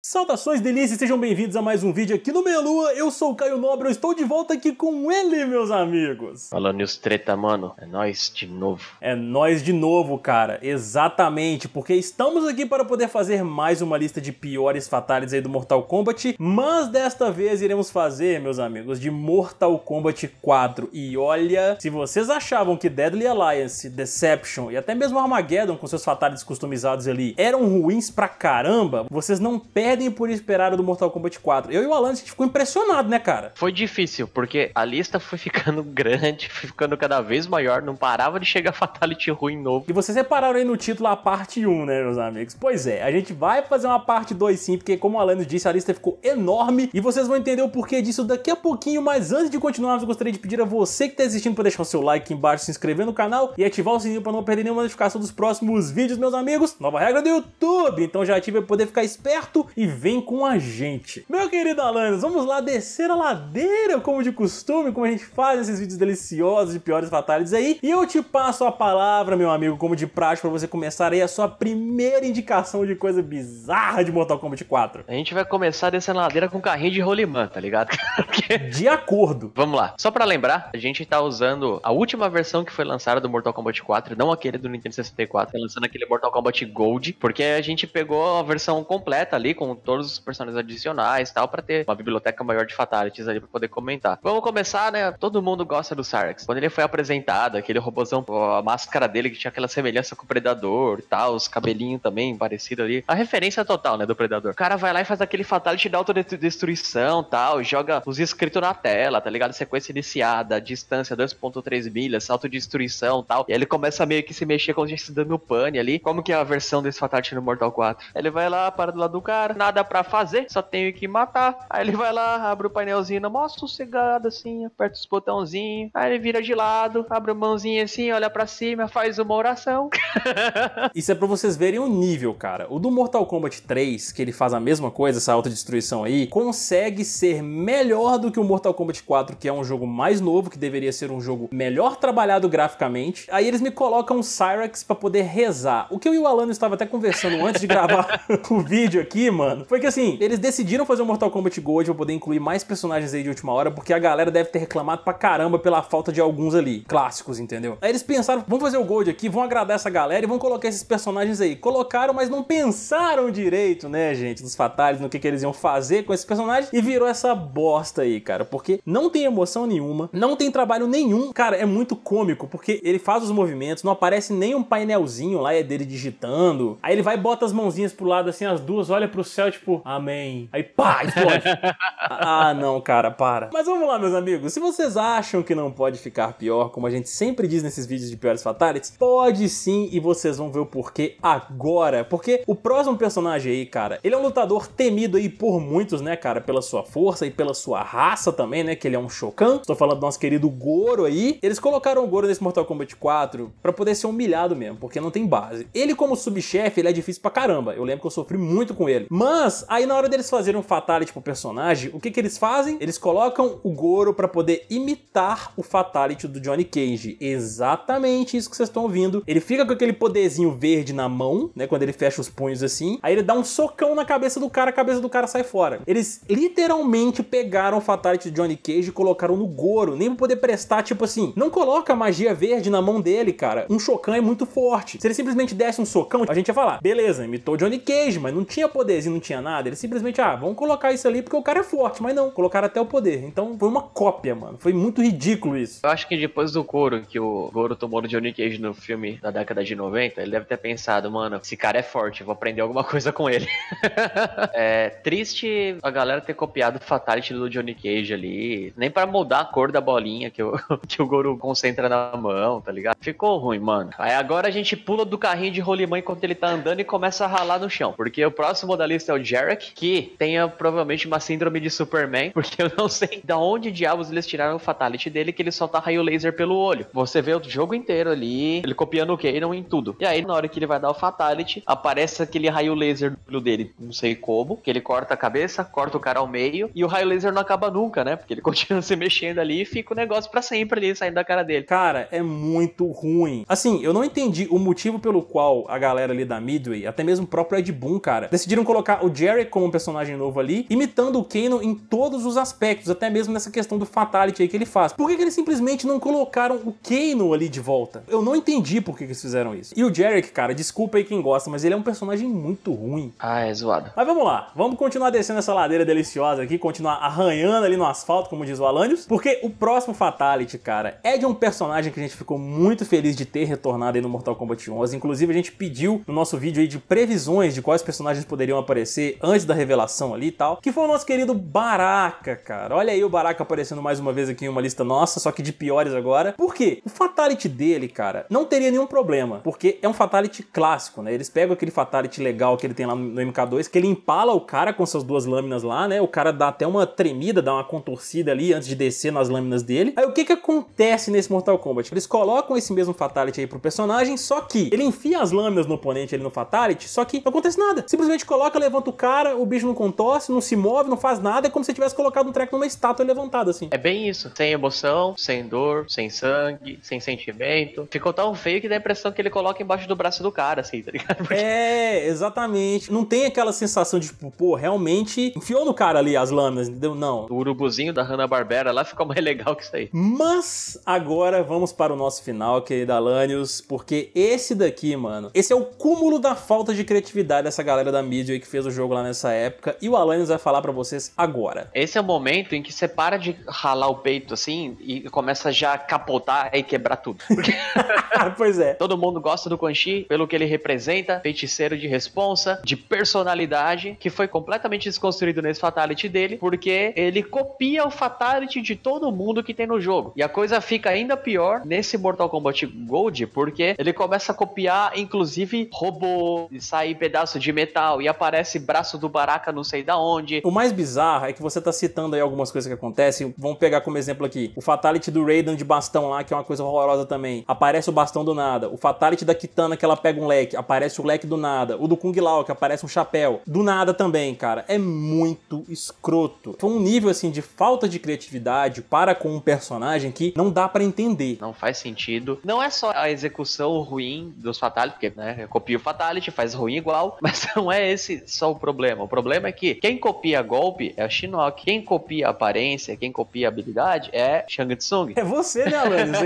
Saudações delícias, sejam bem-vindos a mais um vídeo aqui no Meia Lua, eu sou o Caio Nobre, eu estou de volta aqui com ele, meus amigos. Falando News Treta, mano, é nós de novo. É nós de novo, cara, exatamente, porque estamos aqui para poder fazer mais uma lista de piores fatalities aí do Mortal Kombat, mas desta vez iremos fazer, meus amigos, de Mortal Kombat 4, e olha, se vocês achavam que Deadly Alliance, Deception e até mesmo Armageddon com seus fatalities customizados ali eram ruins pra caramba, vocês não perdem perdem por esperar do Mortal Kombat 4. Eu e o Alan, a gente ficou impressionado, né, cara? Foi difícil, porque a lista foi ficando grande, foi ficando cada vez maior, não parava de chegar Fatality ruim novo. E vocês separaram aí no título a parte 1, né, meus amigos? Pois é, a gente vai fazer uma parte 2 sim, porque como o Alan disse, a lista ficou enorme e vocês vão entender o porquê disso daqui a pouquinho, mas antes de continuarmos, eu gostaria de pedir a você que tá assistindo para deixar o seu like aqui embaixo, se inscrever no canal e ativar o sininho para não perder nenhuma notificação dos próximos vídeos, meus amigos. Nova regra do YouTube, então já ative para poder ficar esperto e vem com a gente. Meu querido Alanis, vamos lá descer a ladeira como de costume, como a gente faz esses vídeos deliciosos de piores fatales aí. E eu te passo a palavra, meu amigo, como de prática, para você começar aí a sua primeira indicação de coisa bizarra de Mortal Kombat 4. A gente vai começar descendo a ladeira com carrinho de rolimã, tá ligado? de acordo. Vamos lá. Só para lembrar, a gente tá usando a última versão que foi lançada do Mortal Kombat 4, não aquele do Nintendo 64, tá lançando aquele Mortal Kombat Gold, porque a gente pegou a versão completa ali com com todos os personagens adicionais e tal, para ter uma biblioteca maior de fatalities ali para poder comentar. Vamos começar, né? Todo mundo gosta do Sarx. Quando ele foi apresentado, aquele robôzão, a máscara dele que tinha aquela semelhança com o Predador e tal, os cabelinhos também parecido ali. A referência total, né, do Predador. O cara vai lá e faz aquele fatality da autodestruição tal, joga os escritos na tela, tá ligado? Sequência iniciada, distância 2.3 milhas, autodestruição tal. E ele começa meio que se mexer gente se estivesse dando pane ali. Como que é a versão desse fatality no Mortal 4? Ele vai lá, para do lado do cara, nada para fazer, só tenho que matar. Aí ele vai lá, abre o painelzinho, mó sossegado assim, aperta os botãozinhos. Aí ele vira de lado, abre a mãozinha assim, olha para cima, faz uma oração. Isso é pra vocês verem o nível, cara. O do Mortal Kombat 3, que ele faz a mesma coisa, essa autodestruição aí, consegue ser melhor do que o Mortal Kombat 4, que é um jogo mais novo, que deveria ser um jogo melhor trabalhado graficamente. Aí eles me colocam um Cyrex para poder rezar. O que eu e o Alano estava até conversando antes de gravar o vídeo aqui, mano mano. Foi que assim, eles decidiram fazer o um Mortal Kombat Gold pra poder incluir mais personagens aí de última hora, porque a galera deve ter reclamado pra caramba pela falta de alguns ali, clássicos, entendeu? Aí eles pensaram, vamos fazer o Gold aqui, vão agradar essa galera e vão colocar esses personagens aí. Colocaram, mas não pensaram direito, né, gente, dos fatales, no que, que eles iam fazer com esses personagens e virou essa bosta aí, cara, porque não tem emoção nenhuma, não tem trabalho nenhum. Cara, é muito cômico, porque ele faz os movimentos, não aparece nem um painelzinho lá, é dele digitando. Aí ele vai bota as mãozinhas pro lado assim, as duas, olha pro céu céu, tipo, amém. Aí pá, explode. ah, não, cara, para. Mas vamos lá, meus amigos. Se vocês acham que não pode ficar pior, como a gente sempre diz nesses vídeos de piores fatalities, pode sim e vocês vão ver o porquê agora. Porque o próximo personagem aí, cara, ele é um lutador temido aí por muitos, né, cara, pela sua força e pela sua raça também, né, que ele é um Shokan. Estou falando do nosso querido Goro aí. Eles colocaram o Goro nesse Mortal Kombat 4 para poder ser humilhado mesmo, porque não tem base. Ele como subchefe, ele é difícil pra caramba. Eu lembro que eu sofri muito com ele. Mas mas, aí na hora deles fazerem um fatality pro personagem, o que que eles fazem? Eles colocam o Goro para poder imitar o fatality do Johnny Cage. Exatamente isso que vocês estão ouvindo. Ele fica com aquele poderzinho verde na mão, né, quando ele fecha os punhos assim. Aí ele dá um socão na cabeça do cara, a cabeça do cara sai fora. Eles literalmente pegaram o fatality do Johnny Cage e colocaram no Goro, nem pra poder prestar, tipo assim, não coloca magia verde na mão dele, cara. Um chocão é muito forte. Se ele simplesmente desse um socão, a gente ia falar, beleza, imitou o Johnny Cage, mas não tinha poderzinho, não tinha nada, eles simplesmente, ah, vamos colocar isso ali porque o cara é forte, mas não, colocaram até o poder. Então foi uma cópia, mano. Foi muito ridículo isso. Eu acho que depois do couro que o Goro tomou no Johnny Cage no filme da década de 90, ele deve ter pensado, mano, esse cara é forte, vou aprender alguma coisa com ele. é triste a galera ter copiado o Fatality do Johnny Cage ali, nem para mudar a cor da bolinha que o, que o Goro concentra na mão, tá ligado? Ficou ruim, mano. Aí agora a gente pula do carrinho de rolimã enquanto ele tá andando e começa a ralar no chão, porque o próximo dali protagonista é o Jarek, que tenha provavelmente uma síndrome de Superman, porque eu não sei da onde diabos eles tiraram o fatality dele, que ele solta tá raio laser pelo olho. Você vê o jogo inteiro ali, ele copiando o Kanan em tudo. E aí, na hora que ele vai dar o fatality, aparece aquele raio laser do dele, não sei como, que ele corta a cabeça, corta o cara ao meio, e o raio laser não acaba nunca, né? Porque ele continua se mexendo ali e fica o negócio para sempre ali, saindo da cara dele. Cara, é muito ruim. Assim, eu não entendi o motivo pelo qual a galera ali da Midway, até mesmo o próprio Ed Boon, cara, decidiram colocar colocar o Jerry como um personagem novo ali, imitando o Kano em todos os aspectos, até mesmo nessa questão do fatality aí que ele faz. Por que, que eles simplesmente não colocaram o Kano ali de volta? Eu não entendi por que, que eles fizeram isso. E o Jerry cara, desculpa aí quem gosta, mas ele é um personagem muito ruim. Ah, é zoado. Mas vamos lá, vamos continuar descendo essa ladeira deliciosa aqui, continuar arranhando ali no asfalto, como diz o Alanios, porque o próximo Fatality, cara, é de um personagem que a gente ficou muito feliz de ter retornado aí no Mortal Kombat 11. Inclusive, a gente pediu no nosso vídeo aí de previsões de quais personagens poderiam aparecer aparecer antes da revelação ali e tal, que foi o nosso querido Baraka, cara. Olha aí o Baraka aparecendo mais uma vez aqui em uma lista nossa, só que de piores agora. Por quê? O fatality dele, cara, não teria nenhum problema, porque é um fatality clássico, né? Eles pegam aquele fatality legal que ele tem lá no MK2, que ele empala o cara com essas duas lâminas lá, né? O cara dá até uma tremida, dá uma contorcida ali antes de descer nas lâminas dele. Aí o que que acontece nesse Mortal Kombat? Eles colocam esse mesmo fatality aí pro personagem, só que ele enfia as lâminas no oponente ali no fatality, só que não acontece nada. Simplesmente coloca a levanta o cara, o bicho não contorce, não se move, não faz nada, é como se tivesse colocado um treco numa estátua levantada, assim. É bem isso. Sem emoção, sem dor, sem sangue, sem sentimento. Ficou tão feio que dá a impressão que ele coloca embaixo do braço do cara, assim, tá ligado? Porque... É, exatamente. Não tem aquela sensação de, tipo, pô, realmente enfiou no cara ali as lâminas, entendeu? Não. O urubuzinho da Hanna-Barbera lá ficou mais legal que isso aí. Mas agora vamos para o nosso final, querida Alanios, porque esse daqui, mano, esse é o cúmulo da falta de criatividade dessa galera da mídia aí que fez fez o jogo lá nessa época e o Alanis vai falar para vocês agora. Esse é o momento em que você para de ralar o peito assim e começa já a capotar e quebrar tudo. Porque... pois é. Todo mundo gosta do Conchi pelo que ele representa, feiticeiro de responsa, de personalidade, que foi completamente desconstruído nesse fatality dele, porque ele copia o fatality de todo mundo que tem no jogo. E a coisa fica ainda pior nesse Mortal Kombat Gold, porque ele começa a copiar inclusive robô, e sai pedaço de metal e aparece aparece braço do Baraka não sei da onde. O mais bizarro é que você tá citando aí algumas coisas que acontecem. Vamos pegar como exemplo aqui, o Fatality do Raiden de bastão lá, que é uma coisa horrorosa também. Aparece o bastão do nada. O Fatality da Kitana que ela pega um leque, aparece o leque do nada. O do Kung Lao que aparece um chapéu. Do nada também, cara. É muito escroto. Foi um nível assim de falta de criatividade para com um personagem que não dá para entender. Não faz sentido. Não é só a execução ruim dos Fatality, porque né, copia o Fatality, faz ruim igual, mas não é esse só o problema. O problema é que quem copia golpe é a Shinnok. Quem copia aparência, quem copia habilidade é Shang Tsung. É você, né, Alanis?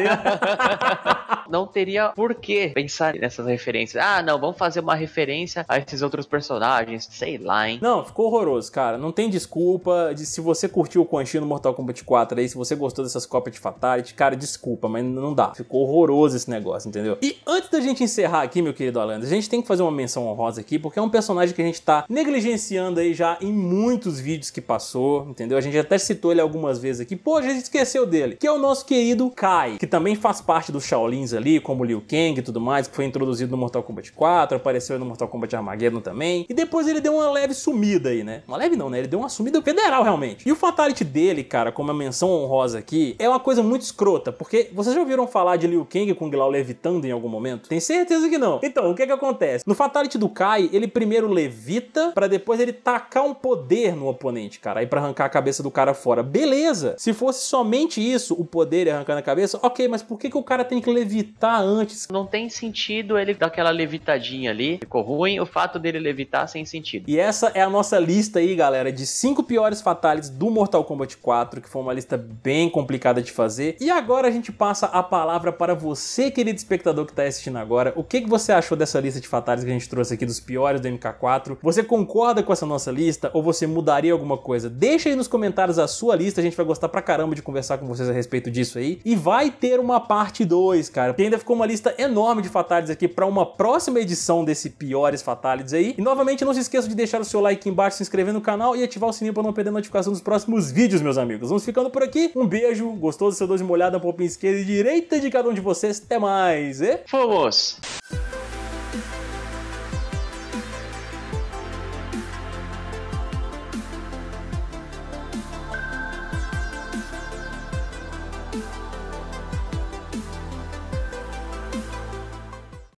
não teria por que pensar nessas referências. Ah, não, vamos fazer uma referência a esses outros personagens. Sei lá, hein? Não, ficou horroroso, cara. Não tem desculpa de se você curtiu o Quan Chi no Mortal Kombat 4 aí, se você gostou dessas cópias de Fatality, cara, desculpa, mas não dá. Ficou horroroso esse negócio, entendeu? E antes da gente encerrar aqui, meu querido Alan, a gente tem que fazer uma menção honrosa aqui, porque é um personagem que a gente tá negligenciando aí já em muitos vídeos que passou, entendeu? A gente até citou ele algumas vezes aqui. Pô, a gente esqueceu dele, que é o nosso querido Kai, que também faz parte dos Shaolins ali, como Liu Kang e tudo mais, que foi introduzido no Mortal Kombat 4, apareceu no Mortal Kombat Armageddon também. E depois ele deu uma leve sumida aí, né? Uma leve não, né? Ele deu uma sumida federal realmente. E o fatality dele, cara, como a é menção honrosa aqui, é uma coisa muito escrota, porque vocês já ouviram falar de Liu Kang com Glau levitando em algum momento? Tem certeza que não. Então, o que é que acontece? No fatality do Kai, ele primeiro levita grita para depois ele tacar um poder no oponente, cara, aí para arrancar a cabeça do cara fora. Beleza! Se fosse somente isso, o poder arrancando a cabeça, ok, mas por que, que o cara tem que levitar antes? Não tem sentido ele dar aquela levitadinha ali, ficou ruim, o fato dele levitar sem sentido. E essa é a nossa lista aí, galera, de cinco piores fatalities do Mortal Kombat 4, que foi uma lista bem complicada de fazer. E agora a gente passa a palavra para você, querido espectador que tá assistindo agora. O que, que você achou dessa lista de fatalities que a gente trouxe aqui dos piores do MK4? Você você concorda com essa nossa lista ou você mudaria alguma coisa? Deixa aí nos comentários a sua lista, a gente vai gostar pra caramba de conversar com vocês a respeito disso aí. E vai ter uma parte 2, cara, porque ainda ficou uma lista enorme de fatalities aqui para uma próxima edição desse Piores Fatalities aí. E novamente, não se esqueça de deixar o seu like aqui embaixo, se inscrever no canal e ativar o sininho para não perder a notificação dos próximos vídeos, meus amigos. Vamos ficando por aqui. Um beijo, gostoso, seu doce molhado, um pouquinho esquerda e direita de cada um de vocês. Até mais e... Fomos!